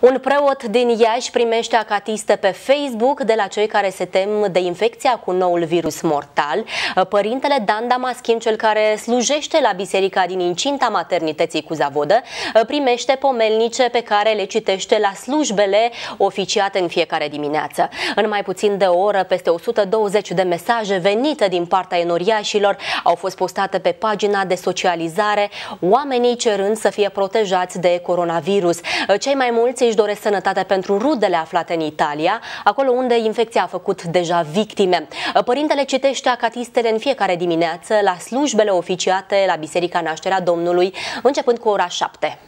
Un preot din Iași primește acatiste pe Facebook de la cei care se tem de infecția cu noul virus mortal. Părintele Dan Damaschin, cel care slujește la biserica din incinta maternității cu zavodă, primește pomelnice pe care le citește la slujbele oficiate în fiecare dimineață. În mai puțin de o oră, peste 120 de mesaje venite din partea enoriașilor au fost postate pe pagina de socializare, oamenii cerând să fie protejați de coronavirus. Cei mai mulți Părinții își doresc sănătate pentru rudele aflate în Italia, acolo unde infecția a făcut deja victime. Părintele citește acatistele în fiecare dimineață la slujbele oficiate la Biserica Nașterea Domnului, începând cu ora 7.